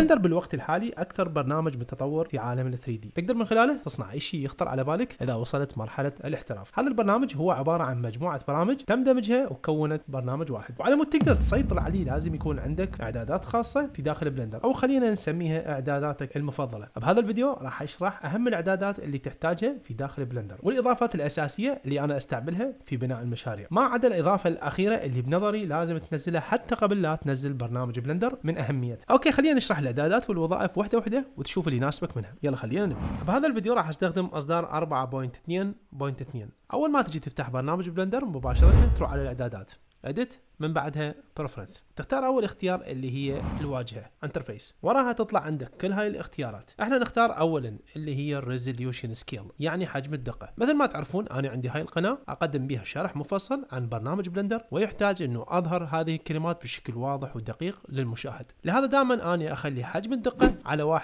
بلندر بالوقت الحالي اكثر برنامج متطور في عالم ال 3 دي تقدر من خلاله تصنع اي شيء يخطر على بالك اذا وصلت مرحله الاحتراف هذا البرنامج هو عباره عن مجموعه برامج تم دمجها وكونت برنامج واحد وعلى مود تقدر تسيطر عليه لازم يكون عندك اعدادات خاصه في داخل بلندر او خلينا نسميها اعداداتك المفضله بهذا الفيديو راح اشرح اهم الاعدادات اللي تحتاجها في داخل بلندر والاضافات الاساسيه اللي انا استعملها في بناء المشاريع ما عدا الاضافه الاخيره اللي بنظري لازم تنزلها حتى قبل لا تنزل برنامج بلندر من اهميته اوكي خلينا نشرح لك الاعدادات والوظائف واحده واحده وتشوف اللي يناسبك منها يلا خلينا نبدا بهذا الفيديو راح استخدم اصدار 4.2.2 اول ما تجي تفتح برنامج بلندر مباشره تروح على الاعدادات اديت من بعدها بريفرنس تختار اول اختيار اللي هي الواجهه انترفيس وراها تطلع عندك كل هاي الاختيارات احنا نختار اولا اللي هي الريزوليوشن سكيل يعني حجم الدقه مثل ما تعرفون انا عندي هاي القناه اقدم بها شرح مفصل عن برنامج بلندر ويحتاج انه اظهر هذه الكلمات بشكل واضح ودقيق للمشاهد لهذا دائما انا اخلي حجم الدقه على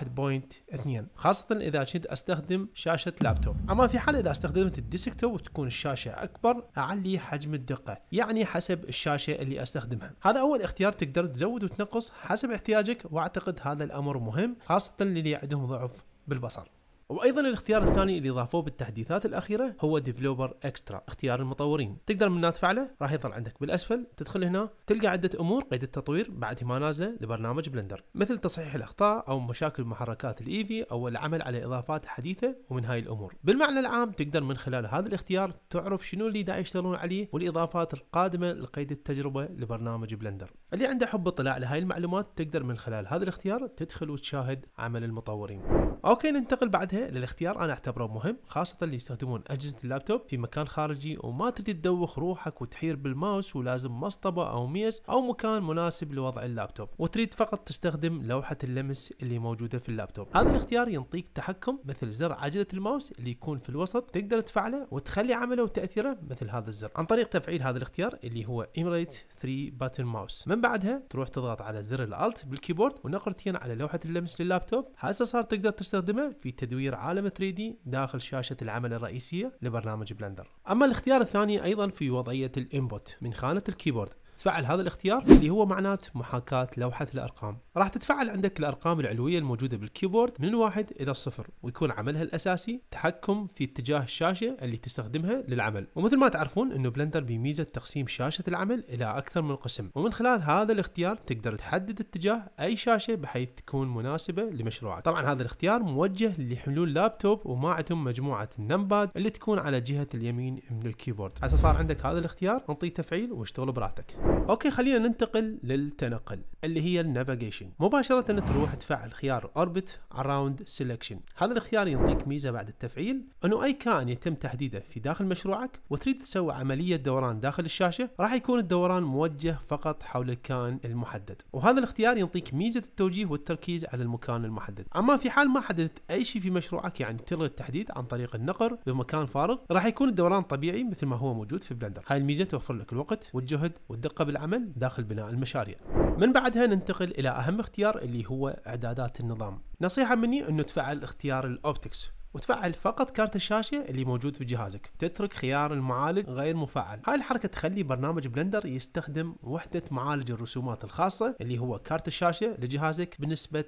1.2 خاصه اذا كنت استخدم شاشه لابتوب اما في حال اذا استخدمت الديسكتوب وتكون الشاشه اكبر اعلي حجم الدقه يعني حسب الشاشه اللي استخدمها هذا اول اختيار تقدر تزود وتنقص حسب احتياجك واعتقد هذا الامر مهم خاصه للي عندهم ضعف بالبصر وايضا الاختيار الثاني اللي ضافوه بالتحديثات الاخيره هو ديفلوبر اكسترا اختيار المطورين تقدر منها تفعله راح يظهر عندك بالاسفل تدخل هنا تلقى عده امور قيد التطوير بعد ما نازله لبرنامج بلندر مثل تصحيح الاخطاء او مشاكل محركات الايفي او العمل على اضافات حديثه ومن هاي الامور بالمعنى العام تقدر من خلال هذا الاختيار تعرف شنو اللي دا يشتغلون عليه والاضافات القادمه لقيد التجربه لبرنامج بلندر اللي عنده حب اطلاع هاي المعلومات تقدر من خلال هذا الاختيار تدخل وتشاهد عمل المطورين اوكي ننتقل بعدها وقتها للاختيار انا اعتبره مهم خاصه اللي يستخدمون اجهزه اللابتوب في مكان خارجي وما تريد تدوخ روحك وتحير بالماوس ولازم مصطبه او ميس او مكان مناسب لوضع اللابتوب وتريد فقط تستخدم لوحه اللمس اللي موجوده في اللابتوب هذا الاختيار ينطيك تحكم مثل زر عجله الماوس اللي يكون في الوسط تقدر تفعله وتخلي عمله وتاثيره مثل هذا الزر عن طريق تفعيل هذا الاختيار اللي هو ايميليت 3 باتن ماوس من بعدها تروح تضغط على زر الالت بالكيبورد ونقرتين على لوحه اللمس لللابتوب هسه صار تقدر تستخدمه في تدوير تصوير عالم 3D داخل شاشة العمل الرئيسية لبرنامج بلندر أما الاختيار الثاني أيضا في وضعية الإنبوت من خانة الكيبورد تفعل هذا الاختيار اللي هو معنات محاكاة لوحة الأرقام راح تتفعل عندك الأرقام العلوية الموجودة بالكيبورد من الواحد إلى الصفر ويكون عملها الأساسي تحكم في اتجاه الشاشة اللي تستخدمها للعمل ومثل ما تعرفون أنه بلندر بميزة تقسيم شاشة العمل إلى أكثر من قسم ومن خلال هذا الاختيار تقدر تحدد اتجاه أي شاشة بحيث تكون مناسبة لمشروعك طبعا هذا الاختيار موجه لحلول لابتوب وما عندهم مجموعة النمباد اللي تكون على جهة اليمين من الكيبورد على صار عندك هذا الاختيار انطيه تفعيل واشتغل براتك اوكي خلينا ننتقل للتنقل اللي هي النافيجيشن مباشره تروح تفعل خيار اوربت اراوند سيلكشن هذا الخيار يعطيك ميزه بعد التفعيل انه اي كائن يتم تحديده في داخل مشروعك وتريد تسوي عمليه دوران داخل الشاشه راح يكون الدوران موجه فقط حول الكائن المحدد وهذا الاختيار يعطيك ميزه التوجيه والتركيز على المكان المحدد اما في حال ما حدثت اي شيء في مشروعك يعني تلغي التحديد عن طريق النقر بمكان فارغ راح يكون الدوران طبيعي مثل ما هو موجود في بلندر هاي الميزه توفر لك الوقت والجهد والدقه قبل بالعمل داخل بناء المشاريع من بعدها ننتقل إلى أهم اختيار اللي هو إعدادات النظام نصيحة مني أنه تفعل اختيار الأوبتكس وتفعل فقط كارت الشاشة اللي موجود في جهازك تترك خيار المعالج غير مفعل هاي الحركة تخلي برنامج بلندر يستخدم وحدة معالج الرسومات الخاصة اللي هو كارت الشاشة لجهازك بنسبة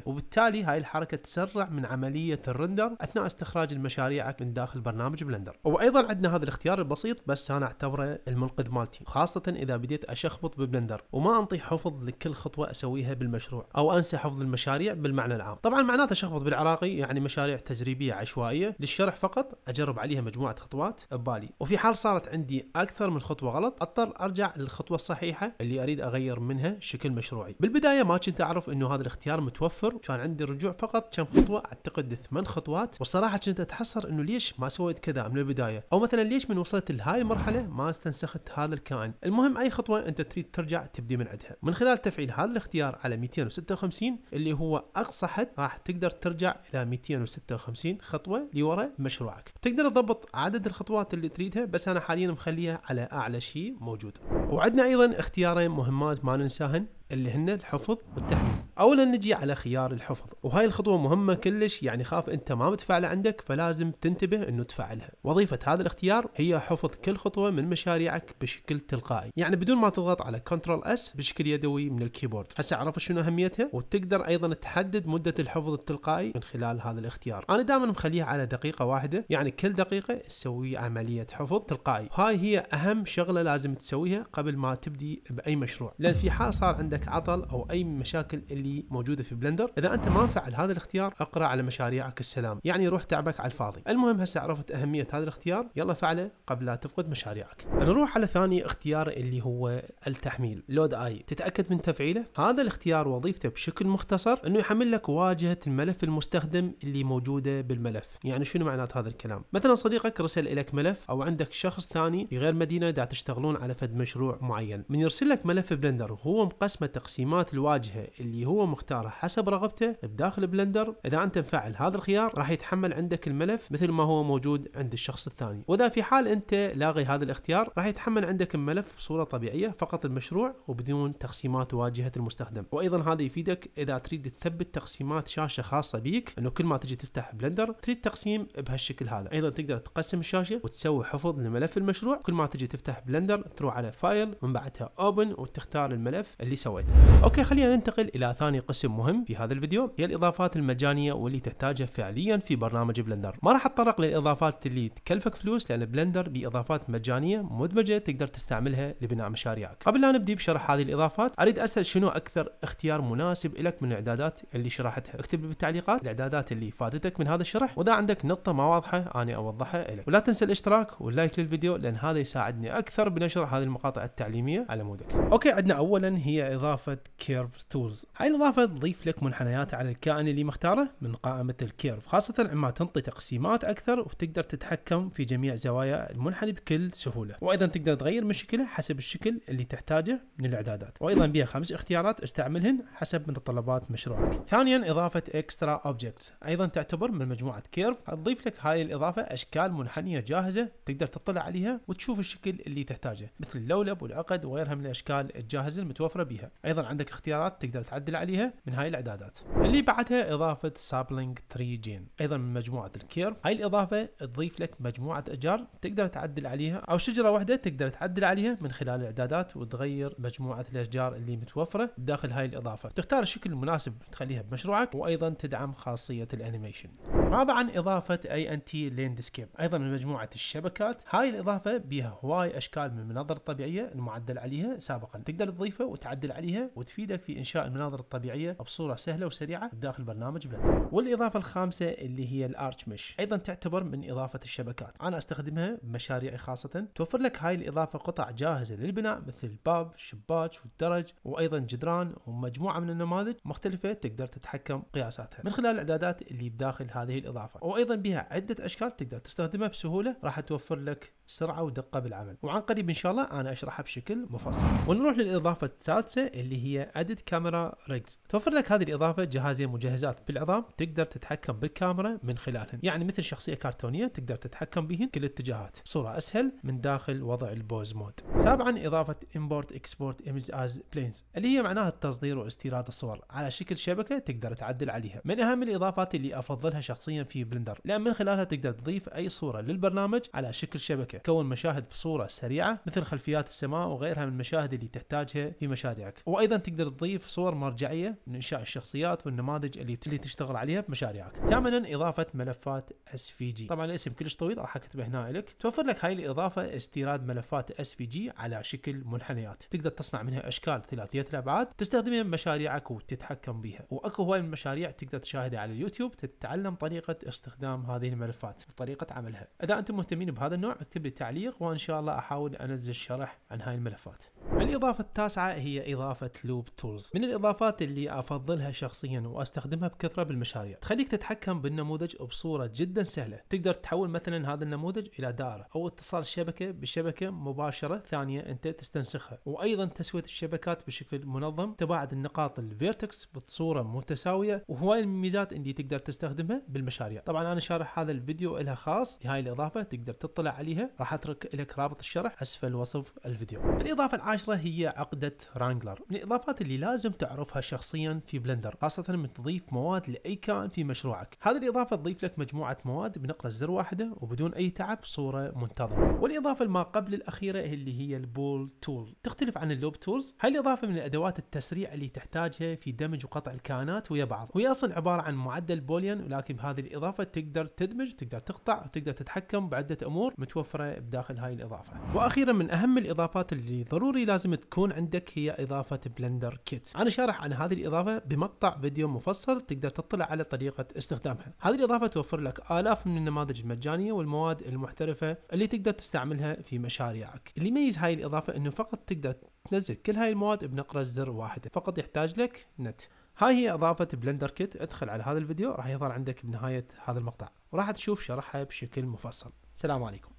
100% وبالتالي هاي الحركة تسرع من عملية الرندر أثناء استخراج مشاريعك من داخل برنامج بلندر وأيضا عندنا هذا الاختيار البسيط بس أنا أعتبره المنقذ مالتي خاصة إذا بديت أشخبط ببلندر وما أنطي حفظ لكل خطوة أسويها بالمشروع أو أنسى حفظ المشاريع بالمعنى العام طبعا معناته أشخبط بالعراقي يعني مشاريع تجريبيه عشوائيه للشرح فقط اجرب عليها مجموعه خطوات ببالي وفي حال صارت عندي اكثر من خطوه غلط اضطر ارجع للخطوه الصحيحه اللي اريد اغير منها شكل مشروعي بالبدايه ما كنت اعرف انه هذا الاختيار متوفر كان عندي الرجوع فقط كم خطوه اعتقد ثمان خطوات والصراحه كنت اتحسر انه ليش ما سويت كذا من البدايه او مثلا ليش من وصلت لهاي المرحله ما استنسخت هذا الكائن المهم اي خطوه انت تريد ترجع تبدي من عندها من خلال تفعيل هذا الاختيار على 256 اللي هو اقصى حد راح تقدر ترجع الى 256 250 خطوه لورا مشروعك تقدر تضبط عدد الخطوات اللي تريدها بس انا حاليا مخليها على اعلى شيء موجود وعندنا ايضا اختيارين مهمات ما ننساهن اللي هن الحفظ والتحميل اولا نجي على خيار الحفظ وهاي الخطوه مهمه كلش يعني خاف انت ما متفعله عندك فلازم تنتبه انه تفعلها وظيفه هذا الاختيار هي حفظ كل خطوه من مشاريعك بشكل تلقائي يعني بدون ما تضغط على كنترول اس بشكل يدوي من الكيبورد هسه عرفوا شنو اهميتها وتقدر ايضا تحدد مده الحفظ التلقائي من خلال هذا الاختيار انا دائما مخليها على دقيقه واحده يعني كل دقيقه تسوي عمليه حفظ تلقائي هاي هي اهم شغله لازم تسويها قبل ما تبدي باي مشروع لان في حال صار عندك عندك عطل او اي مشاكل اللي موجوده في بلندر اذا انت ما فعل هذا الاختيار اقرا على مشاريعك السلام يعني روح تعبك على الفاضي المهم هسه عرفت اهميه هذا الاختيار يلا فعله قبل لا تفقد مشاريعك نروح على ثاني اختيار اللي هو التحميل لود اي تتاكد من تفعيله هذا الاختيار وظيفته بشكل مختصر انه يحمل لك واجهه الملف المستخدم اللي موجوده بالملف يعني شنو معنات هذا الكلام مثلا صديقك رسل لك ملف او عندك شخص ثاني في غير مدينه دا تشتغلون على فد مشروع معين من يرسل لك ملف بلندر وهو مقسم اسمه تقسيمات الواجهة اللي هو مختارها حسب رغبته بداخل بلندر إذا أنت مفعل هذا الخيار راح يتحمل عندك الملف مثل ما هو موجود عند الشخص الثاني وإذا في حال أنت لاغي هذا الاختيار راح يتحمل عندك الملف بصورة طبيعية فقط المشروع وبدون تقسيمات واجهة المستخدم وأيضا هذا يفيدك إذا تريد تثبت تقسيمات شاشة خاصة بيك أنه كل ما تجي تفتح بلندر تريد تقسيم بهالشكل هذا أيضا تقدر تقسم الشاشة وتسوي حفظ لملف المشروع كل ما تجي تفتح بلندر تروح على فايل ومن بعدها اوبن وتختار الملف اللي سويته سويته اوكي خلينا ننتقل الى ثاني قسم مهم في هذا الفيديو هي الاضافات المجانيه واللي تحتاجها فعليا في برنامج بلندر ما راح اتطرق للاضافات اللي تكلفك فلوس لان بلندر باضافات مجانيه مدمجه تقدر تستعملها لبناء مشاريعك قبل لا نبدي بشرح هذه الاضافات اريد اسال شنو اكثر اختيار مناسب لك من الاعدادات اللي شرحتها اكتب بالتعليقات الاعدادات اللي فاتتك من هذا الشرح واذا عندك نقطه ما واضحه انا اوضحها لك ولا تنسى الاشتراك واللايك للفيديو لان هذا يساعدني اكثر بنشر هذه المقاطع التعليميه على مودك اوكي عندنا اولا هي إضافة كيرف تولز هاي الإضافة تضيف لك منحنيات على الكائن اللي مختاره من قائمة الكيرف خاصة عندما تنطي تقسيمات أكثر وتقدر تتحكم في جميع زوايا المنحني بكل سهولة وأيضا تقدر تغير من شكله حسب الشكل اللي تحتاجه من الإعدادات وأيضا بها خمس اختيارات استعملهن حسب متطلبات مشروعك ثانيا إضافة إكسترا أوبجكتس أيضا تعتبر من مجموعة كيرف تضيف لك هاي الإضافة أشكال منحنية جاهزة تقدر تطلع عليها وتشوف الشكل اللي تحتاجه مثل اللولب والعقد وغيرها من الأشكال الجاهزة المتوفرة بها ايضا عندك اختيارات تقدر تعدل عليها من هاي الاعدادات اللي بعدها اضافه سابلينج تري جين ايضا من مجموعه الكيرف هاي الاضافه تضيف لك مجموعه اشجار تقدر تعدل عليها او شجره واحده تقدر تعدل عليها من خلال الاعدادات وتغير مجموعه الاشجار اللي متوفره داخل هاي الاضافه تختار الشكل المناسب تخليها بمشروعك وايضا تدعم خاصيه الانيميشن رابعا إضافة اي ان تي لاندسكيب ايضا من مجموعة الشبكات هاي الإضافة بها هواي أشكال من المناظر الطبيعية المعدل عليها سابقا تقدر تضيفها وتعدل عليها وتفيدك في إنشاء المناظر الطبيعية بصورة سهلة وسريعة داخل برنامج بلندر والإضافة الخامسة اللي هي الارتش مش ايضا تعتبر من إضافة الشبكات أنا استخدمها بمشاريعي خاصة توفر لك هاي الإضافة قطع جاهزة للبناء مثل الباب شباك والدرج وأيضا جدران ومجموعة من النماذج مختلفة تقدر تتحكم قياساتها من خلال الإعدادات اللي بداخل هذه هذه الاضافه وايضا بها عده اشكال تقدر تستخدمها بسهوله راح توفر لك سرعه ودقه بالعمل وعن قريب ان شاء الله انا اشرحها بشكل مفصل ونروح للاضافه السادسه اللي هي ادد كاميرا ريجز توفر لك هذه الاضافه جهازين مجهزات بالعظام تقدر تتحكم بالكاميرا من خلالهن يعني مثل شخصيه كرتونيه تقدر تتحكم بهن كل الاتجاهات صوره اسهل من داخل وضع البوز مود سابعا اضافه امبورت اكسبورت ايمج از بلينز اللي هي معناها التصدير واستيراد الصور على شكل شبكه تقدر تعدل عليها من اهم الاضافات اللي افضلها شخصيا شخصيا في بلندر لان من خلالها تقدر تضيف اي صوره للبرنامج على شكل شبكه تكون مشاهد بصوره سريعه مثل خلفيات السماء وغيرها من المشاهد اللي تحتاجها في مشاريعك وايضا تقدر تضيف صور مرجعيه من انشاء الشخصيات والنماذج اللي اللي تشتغل عليها بمشاريعك ثامنا اضافه ملفات اس في جي طبعا الاسم كلش طويل راح اكتبه هنا لك توفر لك هاي الاضافه استيراد ملفات اس في جي على شكل منحنيات تقدر تصنع منها اشكال ثلاثيه الابعاد تستخدمها بمشاريعك وتتحكم بها واكو هواي المشاريع تقدر تشاهدها على اليوتيوب تتعلم طريقه طريقه استخدام هذه الملفات وطريقه عملها اذا انتم مهتمين بهذا النوع اكتب لي تعليق وان شاء الله احاول انزل شرح عن هاي الملفات الاضافه التاسعه هي اضافه لوب تولز من الاضافات اللي افضلها شخصيا واستخدمها بكثره بالمشاريع تخليك تتحكم بالنموذج بصوره جدا سهله تقدر تحول مثلا هذا النموذج الى دائره او اتصال الشبكه بشبكة مباشره ثانيه انت تستنسخها وايضا تسويه الشبكات بشكل منظم تباعد النقاط الفيرتكس بصوره متساويه وهواي الميزات اللي تقدر تستخدمها بال المشاريع طبعا انا شارح هذا الفيديو لها خاص هاي الاضافه تقدر تطلع عليها راح اترك لك رابط الشرح اسفل وصف الفيديو الاضافه العاشره هي عقده رانجلر من الاضافات اللي لازم تعرفها شخصيا في بلندر خاصه من تضيف مواد لاي كائن في مشروعك هذه الاضافه تضيف لك مجموعه مواد بنقره زر واحده وبدون اي تعب صوره منتظمه والاضافه ما قبل الاخيره اللي هي البول تول تختلف عن اللوب تولز هاي الاضافه من ادوات التسريع اللي تحتاجها في دمج وقطع الكائنات ويا بعض وهي اصلا عباره عن معدل بوليان ولكن بهذا هذه الاضافه تقدر تدمج تقدر تقطع وتقدر تتحكم بعده امور متوفره بداخل هاي الاضافه واخيرا من اهم الاضافات اللي ضروري لازم تكون عندك هي اضافه بلندر كيت انا شارح عن هذه الاضافه بمقطع فيديو مفصل تقدر تطلع على طريقه استخدامها هذه الاضافه توفر لك الاف من النماذج المجانيه والمواد المحترفه اللي تقدر تستعملها في مشاريعك اللي يميز هاي الاضافه انه فقط تقدر تنزل كل هاي المواد بنقرة زر واحدة فقط يحتاج لك نت هاي هي اضافه بلندر كيت ادخل على هذا الفيديو راح يظهر عندك بنهايه هذا المقطع وراح تشوف شرحها بشكل مفصل سلام عليكم